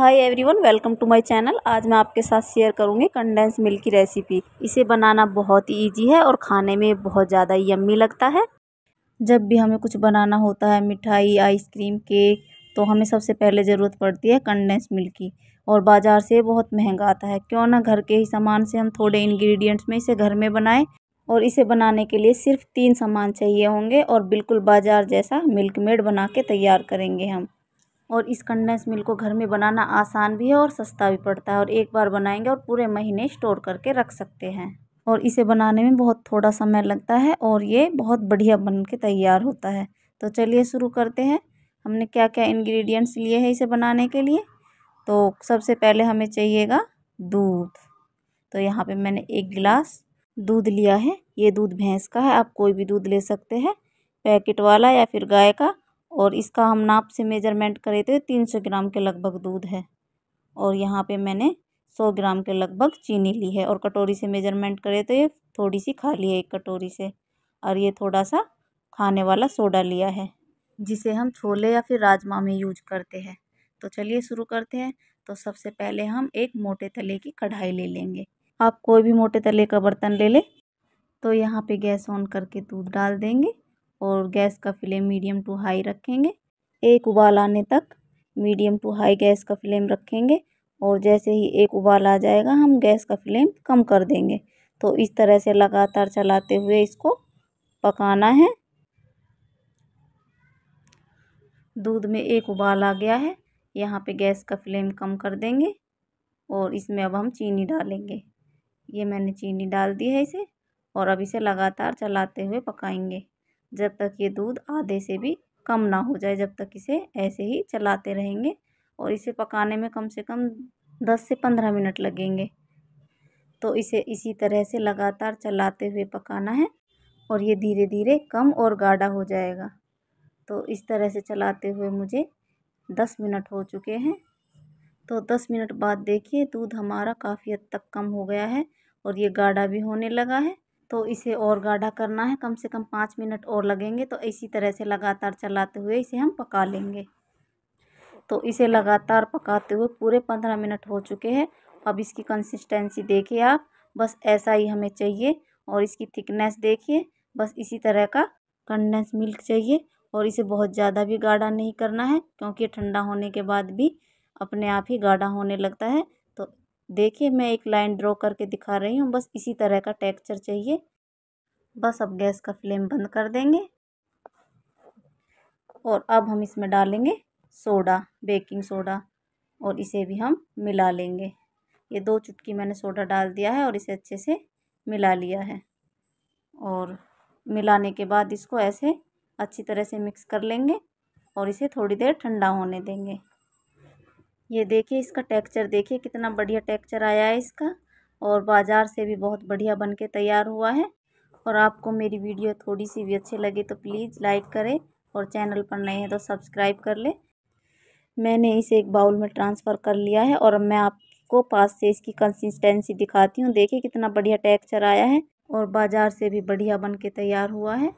hi everyone welcome to my channel आज मैं आपके साथ शेयर करूंगी कंडेंस मिल्क की रेसिपी इसे बनाना बहुत ही ईजी है और खाने में बहुत ज़्यादा यम्मी लगता है जब भी हमें कुछ बनाना होता है मिठाई आइसक्रीम केक तो हमें सबसे पहले ज़रूरत पड़ती है कंडेंस मिल्क की और बाज़ार से बहुत महंगा आता है क्यों ना घर के ही सामान से हम थोड़े इन्ग्रीडियंट्स में इसे घर में बनाएँ और इसे बनाने के लिए सिर्फ तीन सामान चाहिए होंगे और बिल्कुल बाज़ार जैसा मिल्क मेड बना के तैयार करेंगे हम और इस कंडेंस मिल्क को घर में बनाना आसान भी है और सस्ता भी पड़ता है और एक बार बनाएंगे और पूरे महीने स्टोर करके रख सकते हैं और इसे बनाने में बहुत थोड़ा समय लगता है और ये बहुत बढ़िया बन के तैयार होता है तो चलिए शुरू करते हैं हमने क्या क्या इन्ग्रीडियंट्स लिए हैं इसे बनाने के लिए तो सबसे पहले हमें चाहिएगा दूध तो यहाँ पर मैंने एक गिलास दूध लिया है ये दूध भैंस का है आप कोई भी दूध ले सकते हैं पैकेट वाला या फिर गाय का और इसका हम नाप से मेजरमेंट करे थे तीन सौ ग्राम के लगभग दूध है और यहाँ पे मैंने सौ ग्राम के लगभग चीनी ली है और कटोरी से मेजरमेंट करे तो ये थोड़ी सी खाली है एक कटोरी से और ये थोड़ा सा खाने वाला सोडा लिया है जिसे हम छोले या फिर राजमा में यूज करते हैं तो चलिए शुरू करते हैं तो सबसे पहले हम एक मोटे तले की कढ़ाई ले लेंगे आप कोई भी मोटे तले का बर्तन ले लें तो यहाँ पे गैस ऑन करके दूध डाल देंगे और गैस का फ्लेम मीडियम टू हाई रखेंगे एक उबाल आने तक मीडियम टू हाई गैस का फ्लेम रखेंगे और जैसे ही एक उबाल आ जाएगा हम गैस का फ्लेम कम कर देंगे तो इस तरह से लगातार चलाते हुए इसको पकाना है दूध में एक उबाल आ गया है यहाँ पे गैस का फ्लेम कम कर देंगे और इसमें अब हम चीनी डालेंगे ये मैंने चीनी डाल दी है इसे और अब इसे लगातार चलाते हुए पकाएंगे जब तक ये दूध आधे से भी कम ना हो जाए जब तक इसे ऐसे ही चलाते रहेंगे और इसे पकाने में कम से कम दस से पंद्रह मिनट लगेंगे तो इसे इसी तरह से लगातार चलाते हुए पकाना है और ये धीरे धीरे कम और गाढ़ा हो जाएगा तो इस तरह से चलाते हुए मुझे दस मिनट हो चुके हैं तो दस मिनट बाद देखिए दूध हमारा काफ़ी हद तक कम हो गया है और ये गाढ़ा भी होने लगा है तो इसे और गाढ़ा करना है कम से कम पाँच मिनट और लगेंगे तो इसी तरह से लगातार चलाते हुए इसे हम पका लेंगे तो इसे लगातार पकाते हुए पूरे पंद्रह मिनट हो चुके हैं अब इसकी कंसिस्टेंसी देखिए आप बस ऐसा ही हमें चाहिए और इसकी थिकनेस देखिए बस इसी तरह का कंडेंस मिल्क चाहिए और इसे बहुत ज़्यादा भी गाढ़ा नहीं करना है क्योंकि ठंडा होने के बाद भी अपने आप ही गाढ़ा होने लगता है देखिए मैं एक लाइन ड्रॉ करके दिखा रही हूँ बस इसी तरह का टेक्सचर चाहिए बस अब गैस का फ्लेम बंद कर देंगे और अब हम इसमें डालेंगे सोडा बेकिंग सोडा और इसे भी हम मिला लेंगे ये दो चुटकी मैंने सोडा डाल दिया है और इसे अच्छे से मिला लिया है और मिलाने के बाद इसको ऐसे अच्छी तरह से मिक्स कर लेंगे और इसे थोड़ी देर ठंडा होने देंगे ये देखिए इसका टेक्चर देखिए कितना बढ़िया टेक्चर आया है इसका और बाज़ार से भी बहुत बढ़िया बन के तैयार हुआ है और आपको मेरी वीडियो थोड़ी सी भी अच्छी लगी तो प्लीज़ लाइक करें और चैनल पर नए हैं तो सब्सक्राइब कर ले मैंने इसे एक बाउल में ट्रांसफ़र कर लिया है और मैं आपको पास से इसकी कंसिस्टेंसी दिखाती हूँ देखिए कितना बढ़िया टेक्चर आया है और बाज़ार से भी बढ़िया बन के तैयार हुआ है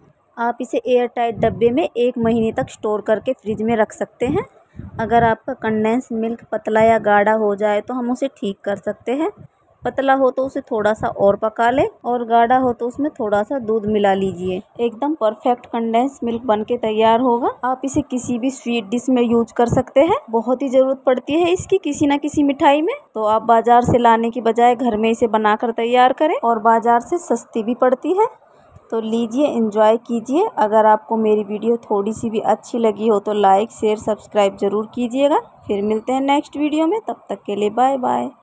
आप इसे एयर टाइट डब्बे में एक महीने तक स्टोर करके फ्रिज में रख सकते हैं अगर आपका कंडेंस मिल्क पतला या गाढ़ा हो जाए तो हम उसे ठीक कर सकते हैं पतला हो तो उसे थोड़ा सा और पका लें और गाढ़ा हो तो उसमें थोड़ा सा दूध मिला लीजिए एकदम परफेक्ट कंडेंस मिल्क बनके तैयार होगा आप इसे किसी भी स्वीट डिश में यूज कर सकते हैं बहुत ही जरूरत पड़ती है इसकी किसी ना किसी मिठाई में तो आप बाजार से लाने की बजाय घर में इसे बनाकर तैयार करें और बाजार से सस्ती भी पड़ती है तो लीजिए इन्जॉय कीजिए अगर आपको मेरी वीडियो थोड़ी सी भी अच्छी लगी हो तो लाइक शेयर सब्सक्राइब ज़रूर कीजिएगा फिर मिलते हैं नेक्स्ट वीडियो में तब तक के लिए बाय बाय